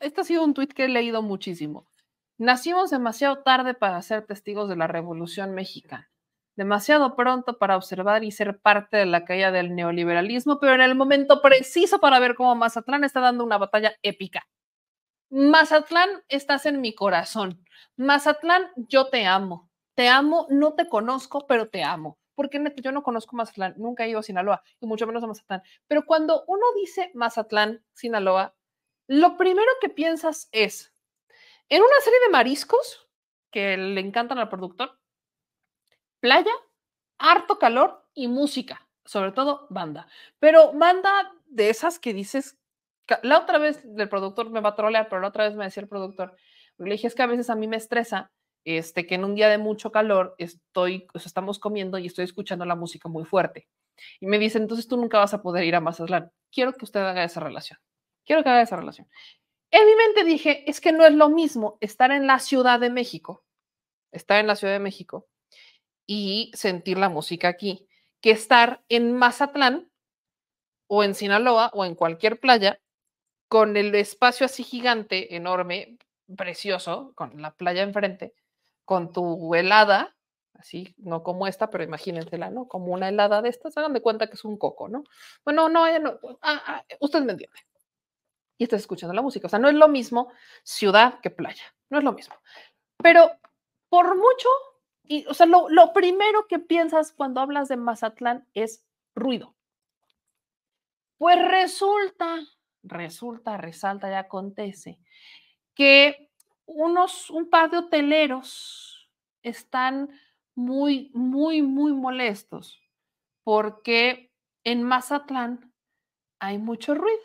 este ha sido un tuit que he leído muchísimo. Nacimos demasiado tarde para ser testigos de la Revolución Mexicana, demasiado pronto para observar y ser parte de la caída del neoliberalismo, pero en el momento preciso para ver cómo Mazatlán está dando una batalla épica. Mazatlán, estás en mi corazón. Mazatlán, yo te amo. Te amo, no te conozco, pero te amo porque yo no conozco Mazatlán, nunca he ido a Sinaloa y mucho menos a Mazatlán. Pero cuando uno dice Mazatlán, Sinaloa, lo primero que piensas es, en una serie de mariscos que le encantan al productor, playa, harto calor y música, sobre todo banda, pero banda de esas que dices, la otra vez el productor me va a trolear, pero la otra vez me decía el productor, le dije, es que a veces a mí me estresa este, que en un día de mucho calor estoy, estamos comiendo y estoy escuchando la música muy fuerte. Y me dice entonces tú nunca vas a poder ir a Mazatlán. Quiero que usted haga esa relación. Quiero que haga esa relación. En mi mente dije, es que no es lo mismo estar en la Ciudad de México, estar en la Ciudad de México y sentir la música aquí, que estar en Mazatlán o en Sinaloa o en cualquier playa con el espacio así gigante, enorme, precioso, con la playa enfrente, con tu helada, así, no como esta, pero imagínensela, ¿no? Como una helada de estas, hagan de cuenta que es un coco, ¿no? Bueno, no, no, ah, ah, usted me entiende y estás escuchando la música. O sea, no es lo mismo ciudad que playa, no es lo mismo. Pero por mucho, y, o sea, lo, lo primero que piensas cuando hablas de Mazatlán es ruido. Pues resulta, resulta, resalta y acontece que unos, un par de hoteleros están muy, muy, muy molestos porque en Mazatlán hay mucho ruido.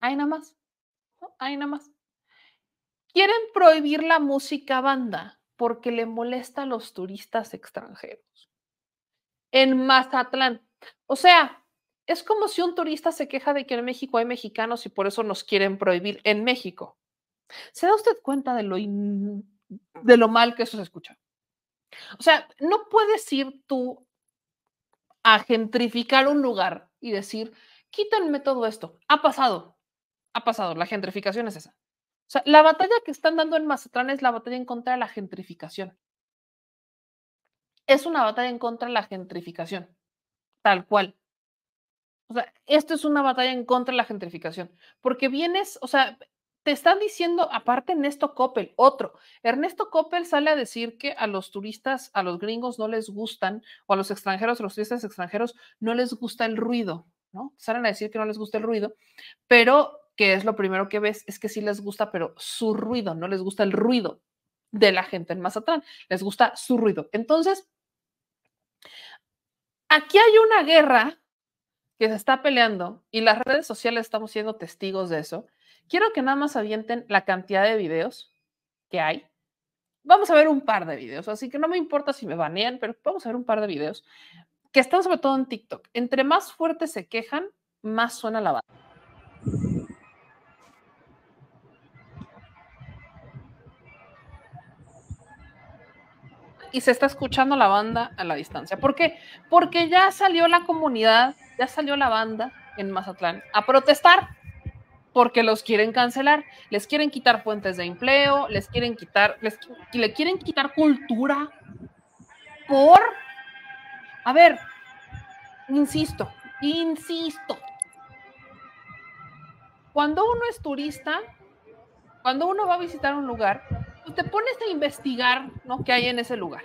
Ahí nada más. ¿Hay nada más. Quieren prohibir la música banda porque le molesta a los turistas extranjeros. En Mazatlán. O sea, es como si un turista se queja de que en México hay mexicanos y por eso nos quieren prohibir en México. ¿Se da usted cuenta de lo, de lo mal que eso se escucha? O sea, no puedes ir tú a gentrificar un lugar y decir, quítenme todo esto. Ha pasado ha pasado, la gentrificación es esa. O sea, la batalla que están dando en Mazatlán es la batalla en contra de la gentrificación. Es una batalla en contra de la gentrificación, tal cual. O sea, esto es una batalla en contra de la gentrificación, porque vienes, o sea, te están diciendo, aparte Ernesto Coppel, otro, Ernesto Coppel sale a decir que a los turistas, a los gringos no les gustan, o a los extranjeros, a los turistas extranjeros no les gusta el ruido, ¿no? Salen a decir que no les gusta el ruido, pero que es lo primero que ves, es que sí les gusta, pero su ruido, no les gusta el ruido de la gente en Mazatlán, les gusta su ruido. Entonces, aquí hay una guerra que se está peleando y las redes sociales estamos siendo testigos de eso. Quiero que nada más avienten la cantidad de videos que hay. Vamos a ver un par de videos, así que no me importa si me banean, pero vamos a ver un par de videos que están sobre todo en TikTok. Entre más fuerte se quejan, más suena la banda. y se está escuchando la banda a la distancia. ¿Por qué? Porque ya salió la comunidad, ya salió la banda en Mazatlán a protestar porque los quieren cancelar, les quieren quitar fuentes de empleo, les quieren quitar, les, le quieren quitar cultura por, a ver, insisto, insisto, cuando uno es turista, cuando uno va a visitar un lugar, te pones a investigar, lo que hay en ese lugar?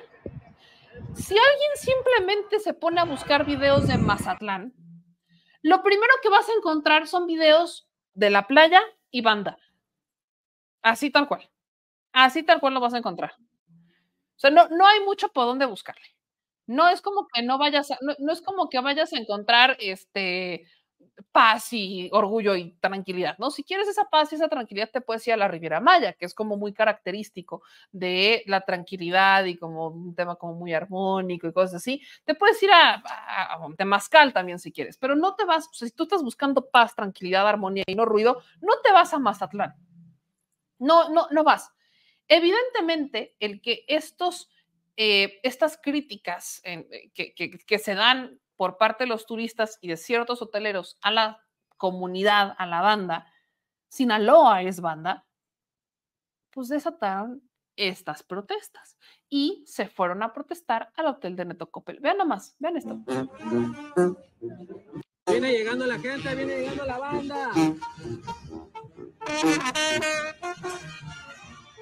Si alguien simplemente se pone a buscar videos de Mazatlán, lo primero que vas a encontrar son videos de la playa y banda. Así tal cual. Así tal cual lo vas a encontrar. O sea, no, no hay mucho por dónde buscarle. No es como que no vayas no es como que vayas a encontrar este paz y orgullo y tranquilidad, ¿no? Si quieres esa paz y esa tranquilidad, te puedes ir a la Riviera Maya, que es como muy característico de la tranquilidad y como un tema como muy armónico y cosas así. Te puedes ir a, a, también si quieres, pero no te vas, si tú estás buscando paz, tranquilidad, armonía y no ruido, no te vas a Mazatlán. No, no, no vas. Evidentemente, el que estos... Eh, estas críticas eh, que, que, se dan por parte de los turistas y de ciertos hoteleros a la comunidad, a la banda, Sinaloa es banda, pues desataron estas protestas y se fueron a protestar al hotel de Neto Copel. Vean nomás, vean esto. Viene llegando la gente, viene llegando la banda.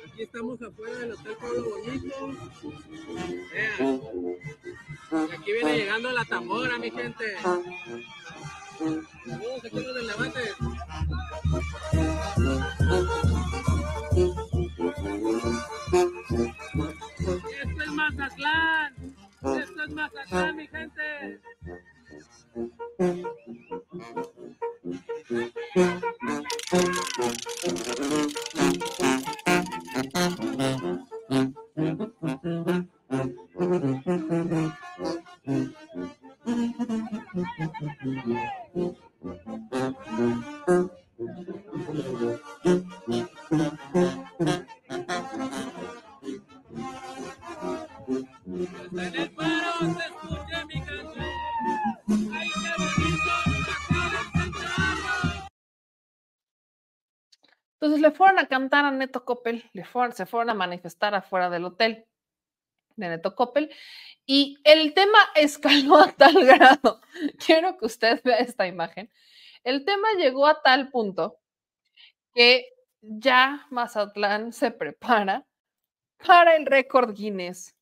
Aquí estamos afuera del Hotel Pueblo Bonito. Vean aquí viene llegando la tambora, mi gente. Entonces le fueron a cantar a Neto Coppel, le se fueron a manifestar afuera del hotel de Neto Coppel y el tema escaló a tal grado, quiero que usted vea esta imagen, el tema llegó a tal punto que ya Mazatlán se prepara para el récord Guinness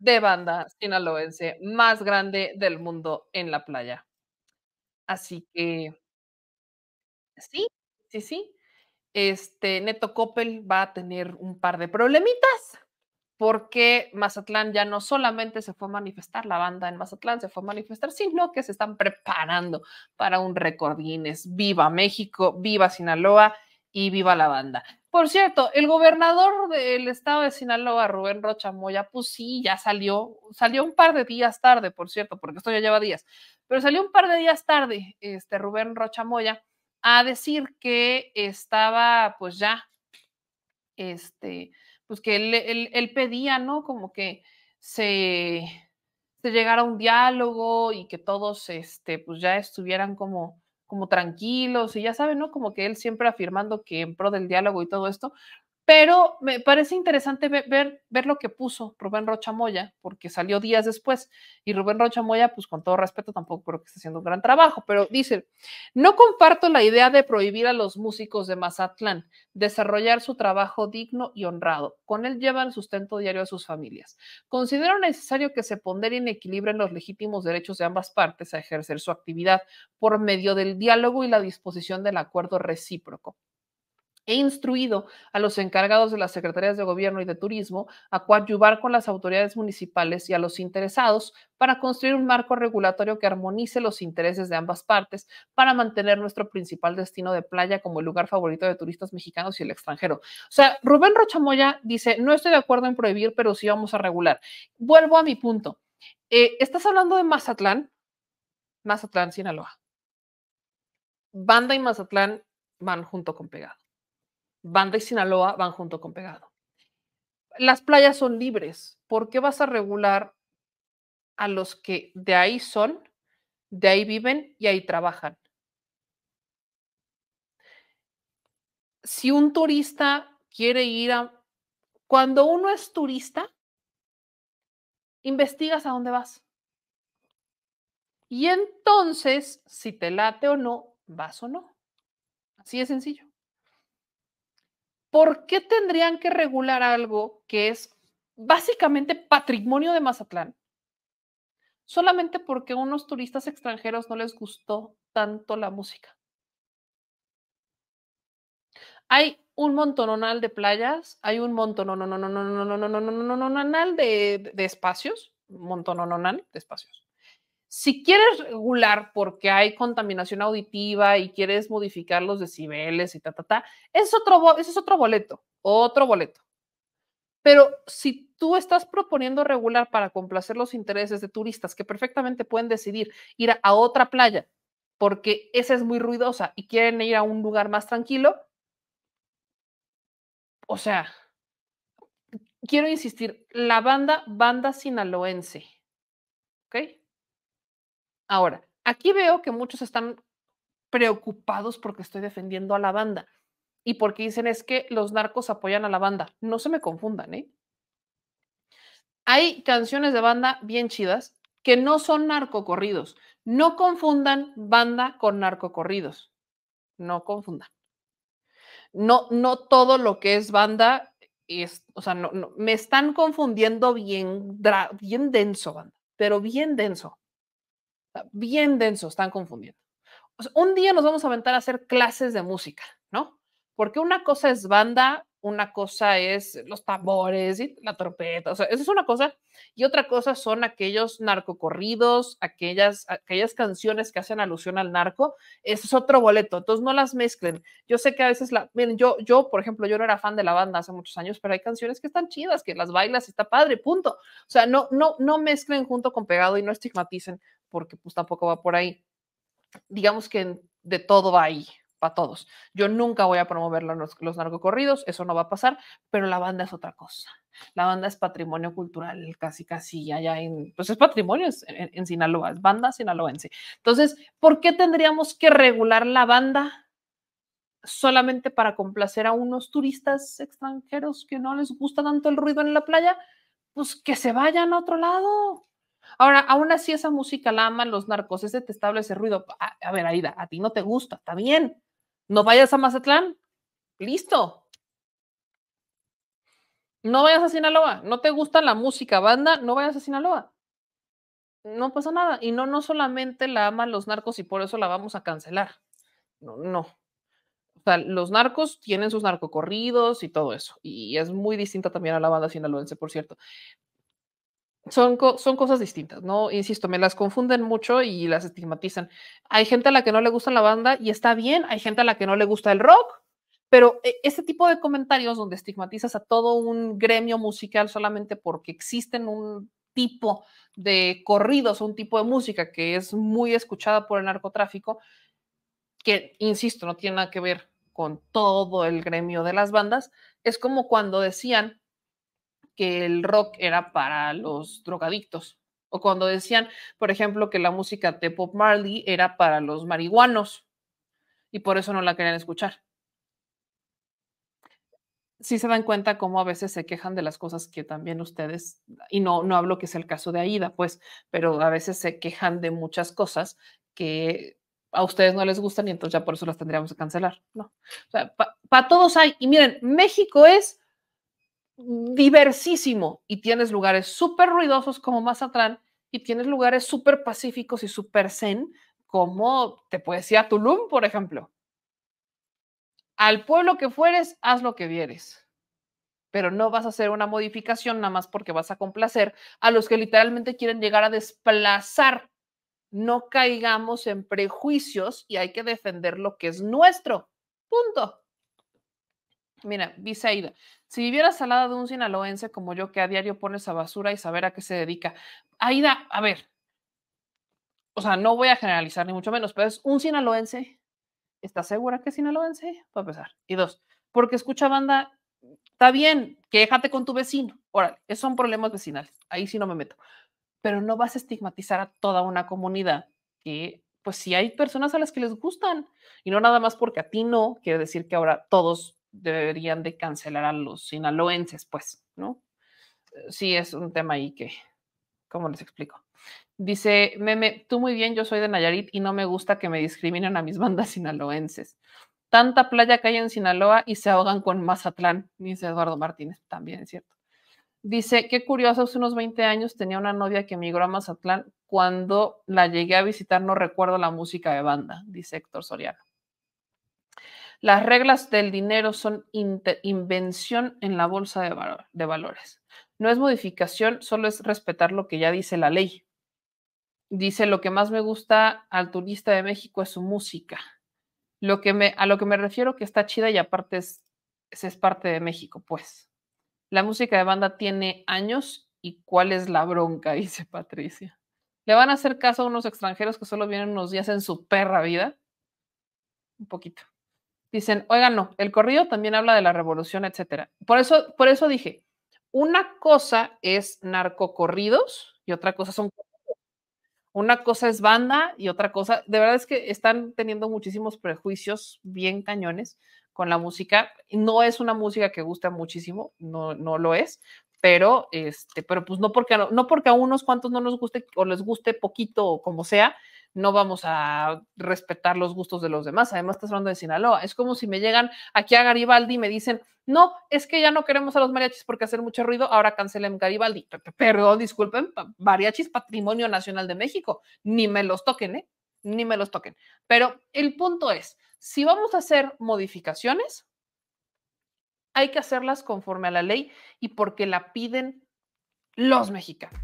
de banda sinaloense más grande del mundo en la playa. Así que, sí, sí, sí. Este Neto Coppel va a tener un par de problemitas porque Mazatlán ya no solamente se fue a manifestar, la banda en Mazatlán se fue a manifestar, sino que se están preparando para un récord Guinness. Viva México, viva Sinaloa y viva la banda. Por cierto, el gobernador del estado de Sinaloa, Rubén Rocha Moya, pues sí, ya salió, salió un par de días tarde, por cierto, porque esto ya lleva días, pero salió un par de días tarde, este Rubén Rocha Moya, a decir que estaba, pues ya, este, pues que él, él, pedía, ¿no? Como que se, se, llegara a un diálogo y que todos, este, pues ya estuvieran como, como tranquilos y ya saben, ¿no? Como que él siempre afirmando que en pro del diálogo y todo esto, pero me parece interesante ver, lo que puso Rubén Rocha Moya, porque salió días después. Y Rubén Rocha Moya, pues con todo respeto, tampoco creo que esté haciendo un gran trabajo, pero dice, no comparto la idea de prohibir a los músicos de Mazatlán desarrollar su trabajo digno y honrado. Con él llevan sustento diario a sus familias. Considero necesario que se pondere en equilibrio los legítimos derechos de ambas partes a ejercer su actividad por medio del diálogo y la disposición del acuerdo recíproco. He instruido a los encargados de las secretarías de gobierno y de turismo a coadyuvar con las autoridades municipales y a los interesados para construir un marco regulatorio que armonice los intereses de ambas partes para mantener nuestro principal destino de playa como el lugar favorito de turistas mexicanos y el extranjero. O sea, Rubén Rochamoya dice, no estoy de acuerdo en prohibir, pero sí vamos a regular. Vuelvo a mi punto. Eh, estás hablando de Mazatlán, Mazatlán, Sinaloa. Banda y Mazatlán van junto con pegado. Van de Sinaloa van junto con pegado. Las playas son libres. ¿Por qué vas a regular a los que de ahí son, de ahí viven y ahí trabajan? Si un turista quiere ir a... Cuando uno es turista, investigas a dónde vas. Y entonces, si te late o no, vas o no. Así de sencillo. ¿por qué tendrían que regular algo que es básicamente patrimonio de Mazatlán? Solamente porque a unos turistas extranjeros no les gustó tanto la música. Hay un montononal de playas, hay un montononal de, de espacios, montononal de espacios. Si quieres regular porque hay contaminación auditiva y quieres modificar los decibeles y ta, ta, ta, es otro, ese es otro boleto, otro boleto. Pero si tú estás proponiendo regular para complacer los intereses de turistas que perfectamente pueden decidir ir a otra playa porque esa es muy ruidosa y quieren ir a un lugar más tranquilo, o sea, quiero insistir, la banda, banda sinaloense, ¿ok? Ahora, aquí veo que muchos están preocupados porque estoy defendiendo a la banda y porque dicen es que los narcos apoyan a la banda. No se me confundan, ¿eh? Hay canciones de banda bien chidas que no son narcocorridos. No confundan banda con narcocorridos. No confundan. No, no todo lo que es banda es, o sea, no, no, me están confundiendo bien, bien denso, banda, pero bien denso. Bien denso, están confundiendo. un día nos vamos a aventar a hacer clases de música, ¿no? Porque una cosa es banda, una cosa es los tambores y la trompeta, o sea, eso es una cosa, y otra cosa son aquellos narcocorridos, aquellas, aquellas canciones que hacen alusión al narco, eso es otro boleto, entonces no las mezclen. Yo sé que a veces, la, miren, yo, yo, por ejemplo, yo no era fan de la banda hace muchos años, pero hay canciones que están chidas, que las bailas, está padre, punto. O sea, no, no, no mezclen junto con pegado y no estigmaticen porque pues tampoco va por ahí. Digamos que de todo va ahí, para todos. Yo nunca voy a promover los, los narcocorridos, eso no va a pasar, pero la banda es otra cosa. La banda es patrimonio cultural, casi, casi allá en, pues es patrimonio en, en, Sinaloa, es banda sinaloense. Entonces, ¿por qué tendríamos que regular la banda solamente para complacer a unos turistas extranjeros que no les gusta tanto el ruido en la playa? Pues que se vayan a otro lado. Ahora, aún así esa música la aman los narcos, ese detestable ese ruido. A, ah, a ver, Aida, a ti no te gusta, está bien. No vayas a Mazatlán, listo. No vayas a Sinaloa, no te gusta la música, banda, no vayas a Sinaloa. No pasa nada. Y no, no solamente la aman los narcos y por eso la vamos a cancelar. No, no, o sea, los narcos tienen sus narcocorridos y todo eso. Y es muy distinta también a la banda sinaloense, por cierto son, cosas distintas, ¿no? Insisto, me las confunden mucho y las estigmatizan. Hay gente a la que no le gusta la banda y está bien, hay gente a la que no le gusta el rock, pero eh, este tipo de comentarios donde estigmatizas a todo un gremio musical solamente porque existen un tipo de corridos un tipo de música que es muy escuchada por el narcotráfico, que, insisto, no tiene nada que ver con todo el gremio de las bandas, es como cuando decían que el rock era para los drogadictos. O cuando decían, por ejemplo, que la música de Pop Marley era para los marihuanos y por eso no la querían escuchar. si se dan cuenta cómo a veces se quejan de las cosas que también ustedes, y no, no hablo que es el caso de Aida, pues, pero a veces se quejan de muchas cosas que a ustedes no les gustan y entonces ya por eso las tendríamos que cancelar. No. O para todos hay. Y miren, México es diversísimo y tienes lugares súper ruidosos como Mazatlán y tienes lugares súper pacíficos y súper zen como te puede decir Tulum, por ejemplo. Al pueblo que fueres, haz lo que vieres, pero no vas a hacer una modificación nada más porque vas a complacer a los que literalmente quieren llegar a desplazar. No caigamos en prejuicios y hay que defender lo que es nuestro. Punto. Mira, Aida, si vivieras salada de un sinaloense como yo que a diario pone esa basura y saber a qué se dedica. Aida, a ver, o sea, no voy a generalizar ni mucho menos, pero es un sinaloense. ¿Estás segura que es sinaloense? a empezar. Y dos, porque escucha banda, está bien, quéjate con tu vecino. Órale, esos son problemas vecinales, ahí sí no me meto. Pero no vas a estigmatizar a toda una comunidad que, pues si hay personas a las que les gustan, y no nada más porque a ti no, quiere decir que ahora todos deberían de cancelar a los sinaloenses, pues, ¿no? Eh, sí, es un tema ahí que, ¿cómo les explico? Dice, meme, tú muy bien, yo soy de Nayarit y no me gusta que me discriminen a mis bandas sinaloenses. Tanta playa que hay en Sinaloa y se ahogan con Mazatlán, dice Eduardo Martínez, también es cierto. Dice, qué curioso, hace unos 20 años tenía una novia que emigró a Mazatlán. Cuando la llegué a visitar no recuerdo la música de banda, dice Héctor Soriano. Las reglas del dinero son invención en la bolsa de, valores. No es modificación, solo es respetar lo que ya dice la ley. Dice, lo que más me gusta al turista de México es su música. Lo que me, a lo que me refiero que está chida y aparte es, es parte de México, pues. La música de banda tiene años y cuál es la bronca, dice Patricia. ¿Le van a hacer caso a unos extranjeros que solo vienen unos días en su perra vida? Un poquito dicen, oigan, no, el corrido también habla de la revolución, etcétera. Por eso, por eso dije, una cosa es narcocorridos y otra cosa son una cosa es banda y otra cosa, de verdad es que están teniendo muchísimos prejuicios bien cañones con la música. No es una música que gusta muchísimo, no, no lo es, pero este, pero pues no porque no porque a unos cuantos no nos guste o les guste poquito o como sea, no vamos a respetar los gustos de los demás. Además, estás hablando de Sinaloa. Es como si me llegan aquí a Garibaldi y me dicen, no, es que ya no queremos a los mariachis porque hacen mucho ruido, ahora cancelen Garibaldi. Perdón, disculpen, mariachis patrimonio nacional de México. Ni me los toquen, ¿eh? Ni me los toquen. Pero el punto es, si vamos a hacer modificaciones, hay que hacerlas conforme a la ley y porque la piden los mexicanos.